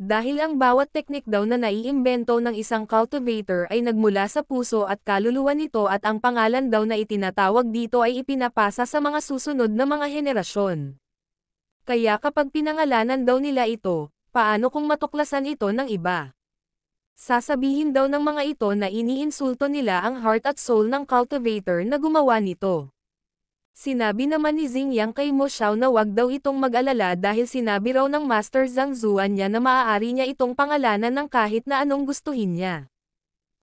Dahil ang bawat teknik daw na naiimbento ng isang cultivator ay nagmula sa puso at kaluluwa nito at ang pangalan daw na itinatawag dito ay ipinapasa sa mga susunod na mga henerasyon. Kaya kapag pinangalanan daw nila ito, paano kung matuklasan ito ng iba? Sasabihin daw ng mga ito na iniinsulto nila ang heart at soul ng cultivator na gumawa nito. Sinabi naman ni Xing Yang kay Mo Xiao na wag daw itong mag-alala dahil sinabi raw ng Master Zhang Zuan niya na maaari niya itong pangalanan ng kahit na anong gustuhin niya.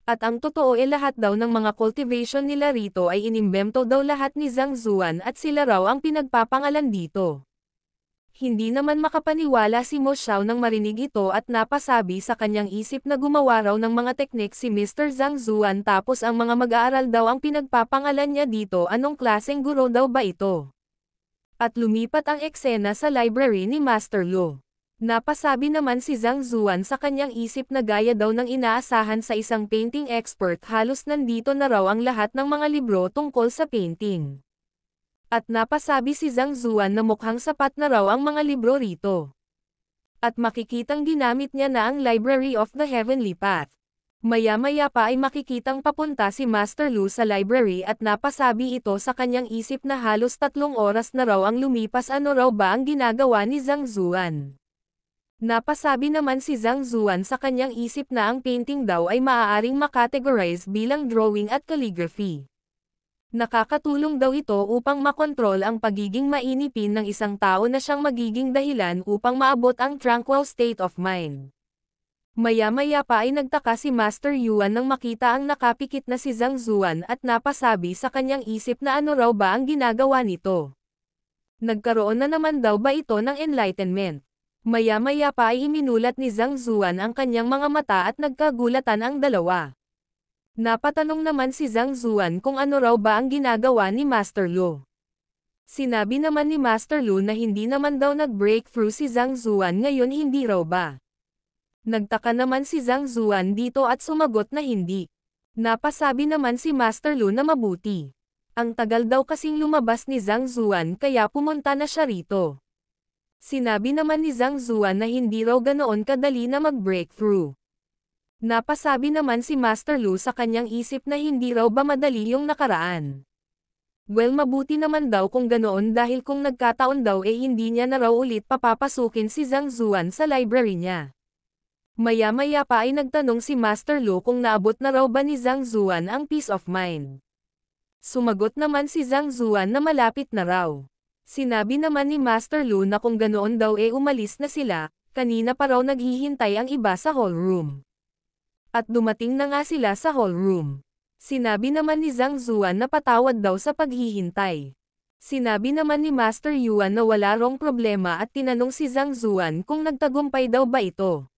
At ang totoo ay eh lahat daw ng mga cultivation nila rito ay inimbento daw lahat ni Zhang Zuan at sila raw ang pinagpapangalan dito. Hindi naman makapaniwala si Mo Xiao nang marinig ito at napasabi sa kanyang isip na gumawa raw ng mga teknik si Mr. Zhang Zuan tapos ang mga mag-aaral daw ang pinagpapangalan niya dito anong klaseng guro daw ba ito. At lumipat ang eksena sa library ni Master Lu. Napasabi naman si Zhang Zuan sa kanyang isip na gaya daw ng inaasahan sa isang painting expert halos nandito na raw ang lahat ng mga libro tungkol sa painting. At napasabi si Zhang Zuan na mukhang sapat na raw ang mga libro rito. At makikitang ginamit niya na ang Library of the Heavenly Path. Maya-maya pa ay makikitang papunta si Master Lu sa library at napasabi ito sa kanyang isip na halos tatlong oras na raw ang lumipas ano raw ba ang ginagawa ni Zhang Zuan. Napasabi naman si Zhang Zuan sa kanyang isip na ang painting daw ay maaaring makategorize bilang drawing at calligraphy. Nakakatulong daw ito upang makontrol ang pagiging mainipin ng isang tao na siyang magiging dahilan upang maabot ang tranquil state of mind. Maya-maya pa ay nagtaka si Master Yuan nang makita ang nakapikit na si Zhang Zuan at napasabi sa kanyang isip na ano raw ba ang ginagawa nito. Nagkaroon na naman daw ba ito ng enlightenment? Maya-maya pa ay iminulat ni Zhang Zuan ang kanyang mga mata at nagkagulatan ang dalawa. Napatanong naman si Zhang Zuan kung ano raw ba ang ginagawa ni Master Lu. Sinabi naman ni Master Lu na hindi naman daw nag-breakthrough si Zhang Zuan ngayon hindi raw ba. Nagtaka naman si Zhang Zuan dito at sumagot na hindi. Napasabi naman si Master Lu na mabuti. Ang tagal daw kasing lumabas ni Zhang Zuan kaya pumunta na siya rito. Sinabi naman ni Zhang Zuan na hindi raw ganoon kadali na mag-breakthrough. Napasabi naman si Master Lu sa kanyang isip na hindi raw ba madali yung nakaraan. Well mabuti naman daw kung ganoon dahil kung nagkataon daw eh hindi niya na raw ulit papapasukin si Zhang Zuan sa library niya. Maya-maya pa ay nagtanong si Master Lu kung naabot na raw ba ni Zhang Zuan ang peace of mind. Sumagot naman si Zhang Zuan na malapit na raw. Sinabi naman ni Master Lu na kung ganoon daw eh umalis na sila, kanina pa raw naghihintay ang iba sa hall room at dumating na nga sila sa hall room. Sinabi naman ni Zhang Zuan na patawad daw sa paghihintay. Sinabi naman ni Master Yuan na wala rong problema at tinanong si Zhang Zuan kung nagtagumpay daw ba ito.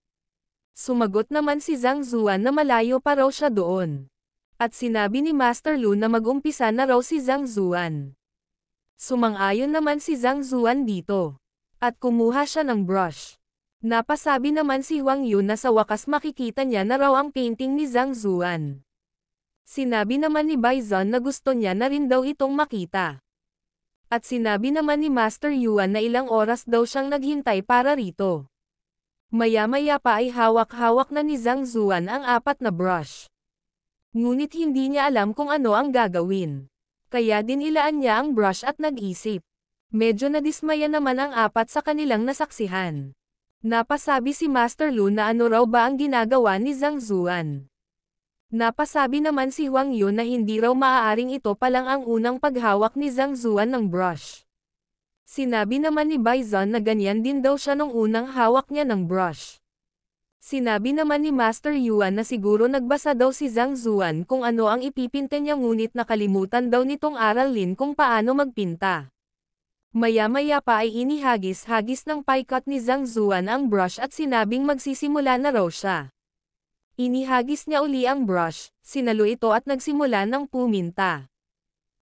Sumagot naman si Zhang Zuan na malayo pa raw siya doon. At sinabi ni Master Lu na magumpisa na raw si Zhang Zuan. Sumang-ayon naman si Zhang Zuan dito. At kumuha siya ng brush. Napasabi naman si Huang Yun na sa wakas makikita niya na raw ang painting ni Zhang Zuan. Sinabi naman ni Baizan na gusto niya na rin daw itong makita. At sinabi naman ni Master Yuan na ilang oras daw siyang naghintay para rito. Maya-maya pa ay hawak-hawak na ni Zhang Zuan ang apat na brush. Ngunit hindi niya alam kung ano ang gagawin. Kaya din ilaan niya ang brush at nag-isip. Medyo nadismaya naman ang apat sa kanilang nasaksihan. Napasabi si Master Lu na ano raw ba ang ginagawa ni Zhang Zuan. Napasabi naman si Huang Yun na hindi raw maaaring ito pa lang ang unang paghawak ni Zhang Zuan ng brush. Sinabi naman ni Baizan na ganyan din daw siya nung unang hawak niya ng brush. Sinabi naman ni Master Yuan na siguro nagbasa daw si Zhang Zuan kung ano ang ipipinta niya ngunit nakalimutan daw nitong aralin kung paano magpinta. Maya-maya pa ay inihagis hagis ng paikot ni Zhang Zuan ang brush at sinabing magsisimula na raw siya. Inihagis niya uli ang brush, sinalo ito at nagsimula ng puminta.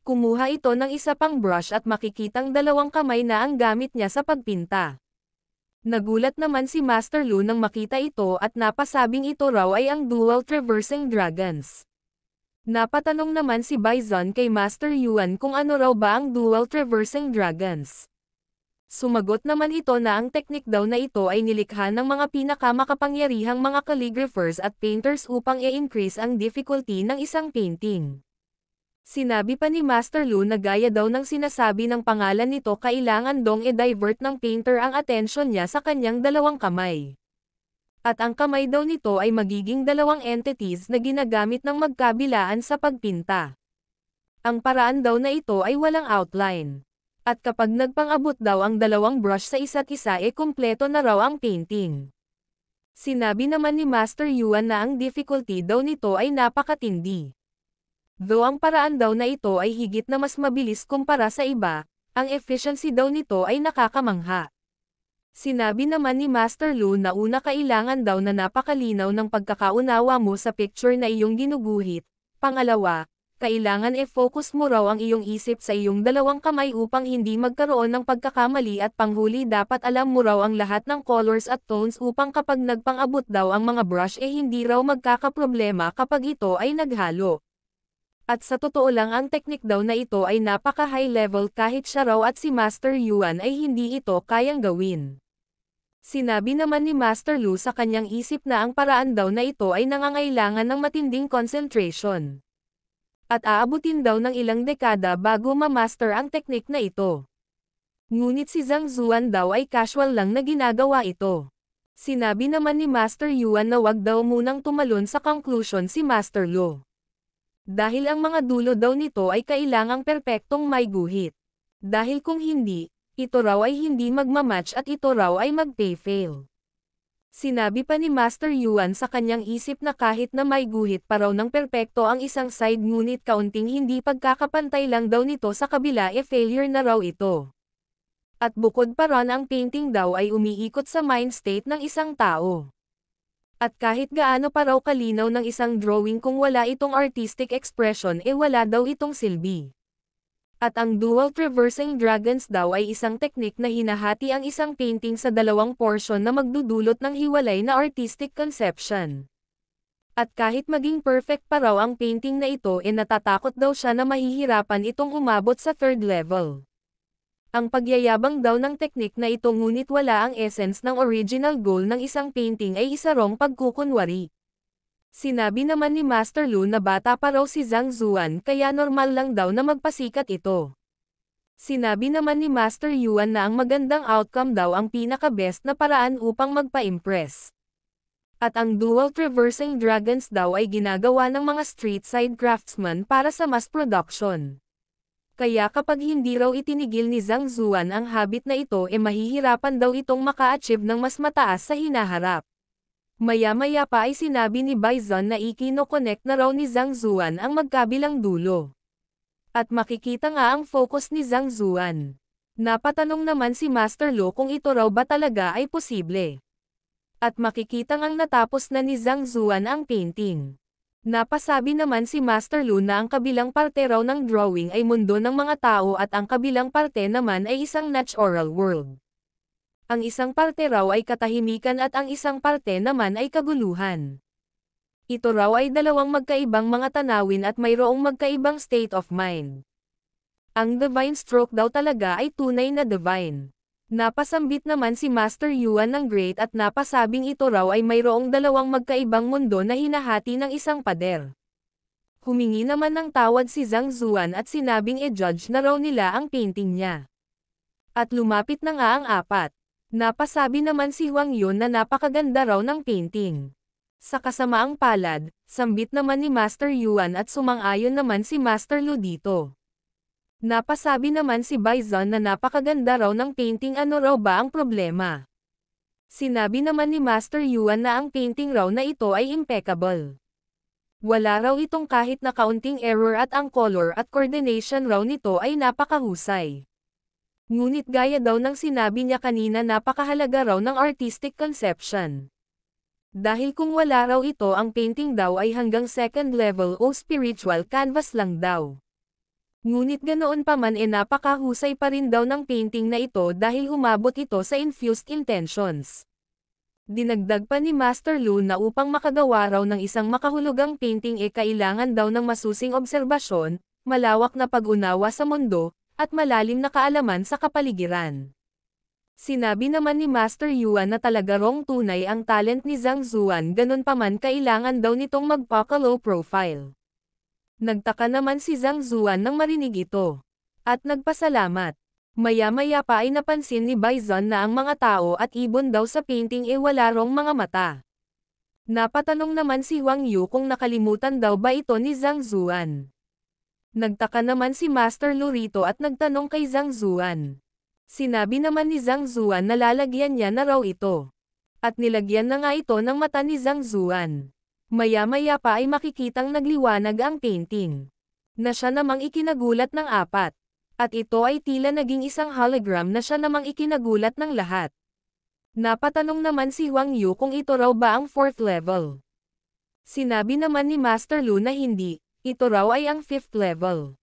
Kumuha ito ng isa pang brush at makikitang dalawang kamay na ang gamit niya sa pagpinta. Nagulat naman si Master Lu nang makita ito at napasabing ito raw ay ang Dual Traversing Dragons. Napatanong naman si Bison kay Master Yuan kung ano raw ba ang Dual Traversing Dragons. Sumagot naman ito na ang teknik daw na ito ay nilikha ng mga pinakamakapangyarihang mga calligraphers at painters upang i-increase ang difficulty ng isang painting. Sinabi pa ni Master Lu na gaya daw ng sinasabi ng pangalan nito kailangan dong i-divert ng painter ang atensyon niya sa kanyang dalawang kamay at ang kamay daw nito ay magiging dalawang entities na ginagamit ng magkabilaan sa pagpinta. Ang paraan daw na ito ay walang outline. At kapag nagpangabot daw ang dalawang brush sa isa't isa ay eh kumpleto na raw ang painting. Sinabi naman ni Master Yuan na ang difficulty daw nito ay napakatindi. Though ang paraan daw na ito ay higit na mas mabilis kumpara sa iba, ang efficiency daw nito ay nakakamangha. Sinabi naman ni Master Lu na una kailangan daw na napakalinaw ng pagkakaunawa mo sa picture na iyong ginuguhit. Pangalawa, kailangan e-focus mo raw ang iyong isip sa iyong dalawang kamay upang hindi magkaroon ng pagkakamali at panghuli dapat alam mo raw ang lahat ng colors at tones upang kapag nagpangabot daw ang mga brush eh hindi raw magkakaproblema kapag ito ay naghalo. At sa totoo lang ang teknik daw na ito ay napaka high level kahit siya raw at si Master Yuan ay hindi ito kayang gawin. Sinabi naman ni Master Lu sa kanyang isip na ang paraan daw na ito ay nangangailangan ng matinding concentration. At aabutin daw ng ilang dekada bago ma-master ang teknik na ito. Ngunit si Zhang Zuan daw ay casual lang na ginagawa ito. Sinabi naman ni Master Yuan na wag daw munang tumalon sa conclusion si Master Lu. Dahil ang mga dulo daw nito ay kailangang perpektong may guhit. Dahil kung hindi, ito raw ay hindi magmamatch at ito raw ay magpay fail. Sinabi pa ni Master Yuan sa kanyang isip na kahit na may guhit pa raw ng perpekto ang isang side ngunit kaunting hindi pagkakapantay lang daw nito sa kabila e failure na raw ito. At bukod pa ron ang painting daw ay umiikot sa mind state ng isang tao. At kahit gaano pa raw kalinaw ng isang drawing kung wala itong artistic expression e wala daw itong silbi. At ang dual traversing dragons daw ay isang teknik na hinahati ang isang painting sa dalawang portion na magdudulot ng hiwalay na artistic conception. At kahit maging perfect pa raw ang painting na ito ay eh natatakot daw siya na mahihirapan itong umabot sa third level. Ang pagyayabang daw ng teknik na ito ngunit wala ang essence ng original goal ng isang painting ay isa rong pagkukunwari. Sinabi naman ni Master Lu na bata pa raw si Zhang Zuan kaya normal lang daw na magpasikat ito. Sinabi naman ni Master Yuan na ang magandang outcome daw ang pinaka-best na paraan upang magpa-impress. At ang dual traversing dragons daw ay ginagawa ng mga street side craftsmen para sa mass production. Kaya kapag hindi raw itinigil ni Zhang Zuan ang habit na ito e eh mahihirapan daw itong maka-achieve ng mas mataas sa hinaharap. Maya-maya pa ay sinabi ni Bison na ikinokonek na raw ni Zhang Zuan ang magkabilang dulo. At makikita nga ang focus ni Zhang Zuan. Napatanong naman si Master Lo kung ito raw ba talaga ay posible. At makikita ngang natapos na ni Zhang Zuan ang painting. Napasabi naman si Master Lu na ang kabilang parte raw ng drawing ay mundo ng mga tao at ang kabilang parte naman ay isang natural world ang isang parte raw ay katahimikan at ang isang parte naman ay kaguluhan. Ito raw ay dalawang magkaibang mga tanawin at mayroong magkaibang state of mind. Ang divine stroke daw talaga ay tunay na divine. Napasambit naman si Master Yuan ng Great at napasabing ito raw ay mayroong dalawang magkaibang mundo na hinahati ng isang pader. Humingi naman ng tawad si Zhang Zuan at sinabing e-judge na raw nila ang painting niya. At lumapit na nga ang apat. Napasabi naman si Huang Yun na napakaganda raw ng painting. Sa kasamaang palad, sambit naman ni Master Yuan at sumang-ayon naman si Master Lu dito. Napasabi naman si Baizan na napakaganda raw ng painting ano raw ba ang problema. Sinabi naman ni Master Yuan na ang painting raw na ito ay impeccable. Wala raw itong kahit na kaunting error at ang color at coordination raw nito ay napakahusay. Ngunit gaya daw ng sinabi niya kanina napakahalaga raw ng artistic conception. Dahil kung wala raw ito ang painting daw ay hanggang second level o spiritual canvas lang daw. Ngunit ganoon pa man eh napakahusay pa rin daw ng painting na ito dahil humabot ito sa infused intentions. Dinagdag pa ni Master Lu na upang makagawa raw ng isang makahulugang painting e eh kailangan daw ng masusing obserbasyon, malawak na pag-unawa sa mundo, at malalim na kaalaman sa kapaligiran. Sinabi naman ni Master Yuan na talaga rong tunay ang talent ni Zhang Zuan ganun paman kailangan daw nitong magpaka-low profile. Nagtaka naman si Zhang Zuan nang marinig ito. At nagpasalamat. Maya-maya pa ay napansin ni Baizon na ang mga tao at ibon daw sa painting ay wala rong mga mata. Napatanong naman si Huang Yu kung nakalimutan daw ba ito ni Zhang Zuan. Nagtaka naman si Master Lurito at nagtanong kay Zhang Zuan. Sinabi naman ni Zhang Zuan na lalagyan niya na raw ito. At nilagyan na nga ito ng mata ni Zhang Zuan. Maya-maya pa ay makikitang nagliwanag ang painting. Na siya namang ikinagulat ng apat. At ito ay tila naging isang hologram na siya namang ikinagulat ng lahat. Napatanong naman si Huang Yu kung ito raw ba ang fourth level. Sinabi naman ni Master Lu na hindi, ito raw ay ang fifth level.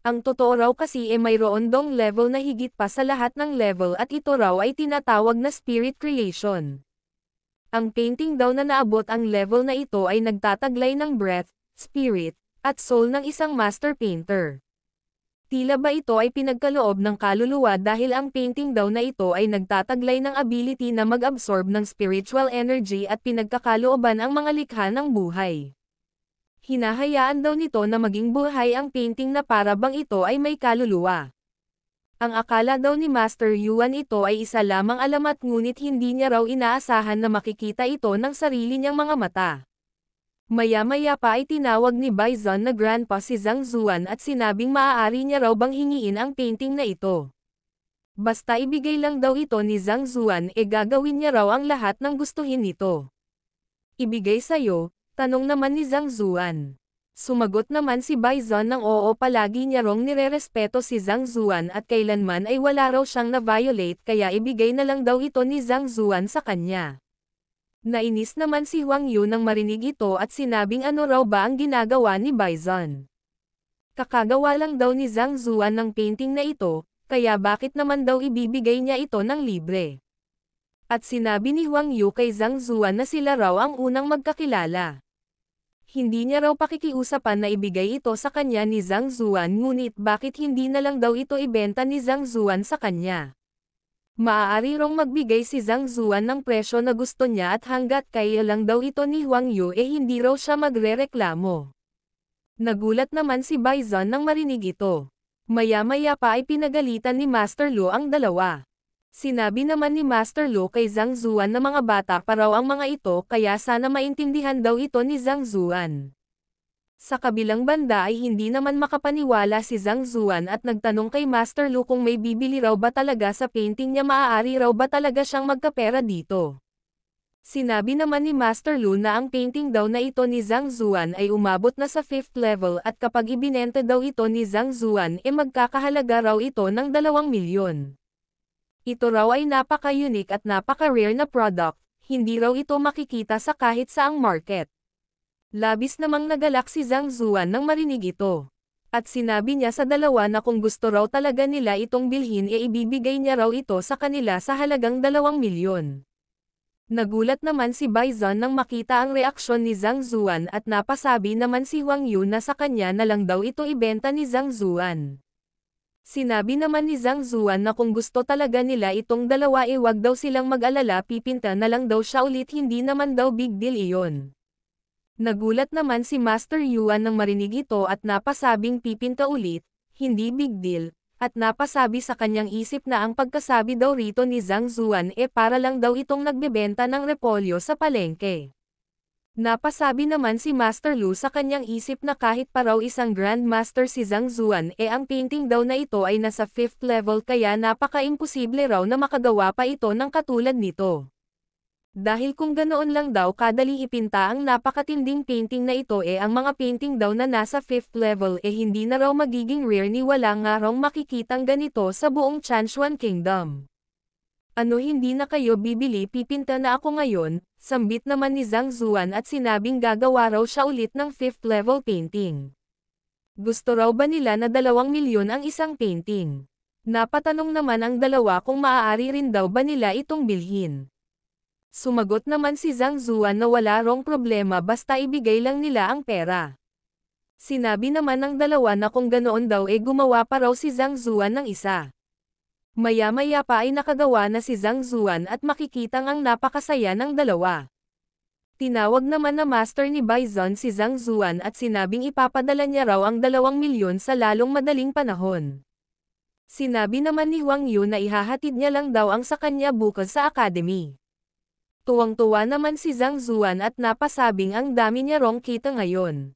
Ang totoo raw kasi ay eh mayroon dong level na higit pa sa lahat ng level at ito raw ay tinatawag na spirit creation. Ang painting daw na naabot ang level na ito ay nagtataglay ng breath, spirit, at soul ng isang master painter. Tila ba ito ay pinagkaloob ng kaluluwa dahil ang painting daw na ito ay nagtataglay ng ability na mag-absorb ng spiritual energy at pinagkakalooban ang mga likha ng buhay hinahayaan daw nito na maging buhay ang painting na para bang ito ay may kaluluwa. Ang akala daw ni Master Yuan ito ay isa lamang alamat ngunit hindi niya raw inaasahan na makikita ito ng sarili niyang mga mata. Maya-maya pa ay tinawag ni Bison na grandpa si Zhang Zuan at sinabing maaari niya raw bang hingiin ang painting na ito. Basta ibigay lang daw ito ni Zhang Zuan e gagawin niya raw ang lahat ng gustuhin nito. Ibigay sa'yo, Tanong naman ni Zhang Zuan. Sumagot naman si Bison ng oo palagi niya rong nirerespeto si Zhang Zuan at kailanman ay wala raw siyang na-violate kaya ibigay na lang daw ito ni Zhang Zuan sa kanya. Nainis naman si Huang Yu nang marinig ito at sinabing ano raw ba ang ginagawa ni Bison. Kakagawa lang daw ni Zhang Zuan ng painting na ito, kaya bakit naman daw ibibigay niya ito ng libre. At sinabi ni Huang Yu kay Zhang Zuan na sila raw ang unang magkakilala hindi niya raw pakikiusapan na ibigay ito sa kanya ni Zhang Zuan ngunit bakit hindi na lang daw ito ibenta ni Zhang Zuan sa kanya. Maaari rong magbigay si Zhang Zuan ng presyo na gusto niya at hanggat kaya lang daw ito ni Huang Yu eh hindi raw siya magrereklamo. Nagulat naman si Bai Baizan nang marinig ito. Maya-maya pa ay pinagalitan ni Master Lu ang dalawa. Sinabi naman ni Master Lu kay Zhang Zuan na mga bata pa raw ang mga ito kaya sana maintindihan daw ito ni Zhang Zuan. Sa kabilang banda ay hindi naman makapaniwala si Zhang Zuan at nagtanong kay Master Lu kung may bibili raw ba talaga sa painting niya maaari raw ba talaga siyang magkapera dito. Sinabi naman ni Master Lu na ang painting daw na ito ni Zhang Zuan ay umabot na sa 5th level at kapag ibinenta daw ito ni Zhang Zuan e eh magkakahalaga raw ito ng 2 milyon. Ito raw ay napaka-unique at napaka-rare na product, hindi raw ito makikita sa kahit saang market. Labis namang nagalak si Zhang Zuan nang marinig ito. At sinabi niya sa dalawa na kung gusto raw talaga nila itong bilhin e ibibigay niya raw ito sa kanila sa halagang 2 milyon. Nagulat naman si Baizon nang makita ang reaksyon ni Zhang Zuan at napasabi naman si Huang Yu na sa kanya na lang daw ito ibenta ni Zhang Zuan. Sinabi naman ni Zhang Zuan na kung gusto talaga nila itong dalawa e wag daw silang mag-alala pipinta na lang daw siya ulit hindi naman daw big deal iyon. Nagulat naman si Master Yuan nang marinig ito at napasabing pipinta ulit, hindi big deal, at napasabi sa kanyang isip na ang pagkasabi daw rito ni Zhang Zuan e para lang daw itong nagbebenta ng repolyo sa palengke. Napasabi naman si Master Lu sa kanyang isip na kahit pa raw isang Grandmaster si Zhang Zuan e eh ang painting daw na ito ay nasa 5th level kaya napaka-imposible raw na makagawa pa ito ng katulad nito. Dahil kung ganoon lang daw kadali ipinta ang napakatinding painting na ito e eh ang mga painting daw na nasa 5th level e eh hindi na raw magiging rare ni wala nga raw makikitang ganito sa buong Chanshuan Kingdom. Ano hindi na kayo bibili pipinta na ako ngayon, sambit naman ni Zhang Zuan at sinabing gagawa raw siya ulit ng fifth level painting. Gusto raw ba nila na dalawang milyon ang isang painting? Napatanong naman ang dalawa kung maaari rin daw ba nila itong bilhin. Sumagot naman si Zhang Zuan na wala rong problema basta ibigay lang nila ang pera. Sinabi naman ng dalawa na kung ganoon daw e eh gumawa pa raw si Zhang Zuan ng isa. Maya-maya pa ay nakagawa na si Zhang Zuan at makikitang ang napakasaya ng dalawa. Tinawag naman na master ni Bison si Zhang Zuan at sinabing ipapadala niya raw ang dalawang milyon sa lalong madaling panahon. Sinabi naman ni Huang Yu na ihahatid niya lang daw ang sa kanya bukas sa academy. Tuwang-tuwa naman si Zhang Zuan at napasabing ang dami niya rong kita ngayon.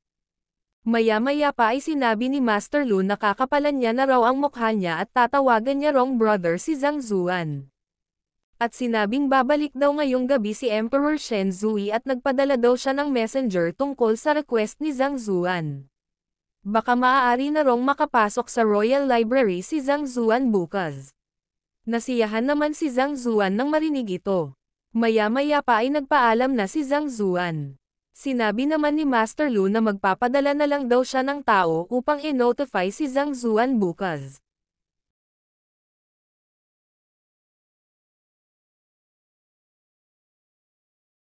Maya-maya pa ay sinabi ni Master Lu na kakapalan niya na raw ang mukha niya at tatawagan niya rong brother si Zhang Zuan. At sinabing babalik daw ngayong gabi si Emperor Shen Zui at nagpadala daw siya ng messenger tungkol sa request ni Zhang Zuan. Baka maaari na rong makapasok sa Royal Library si Zhang Zuan bukas. Nasiyahan naman si Zhang Zuan nang marinig ito. Maya-maya pa ay nagpaalam na si Zhang Zuan. Sinabi naman ni Master Lu na magpapadala na lang daw siya ng tao upang i-notify si Zhang Zuan bukas.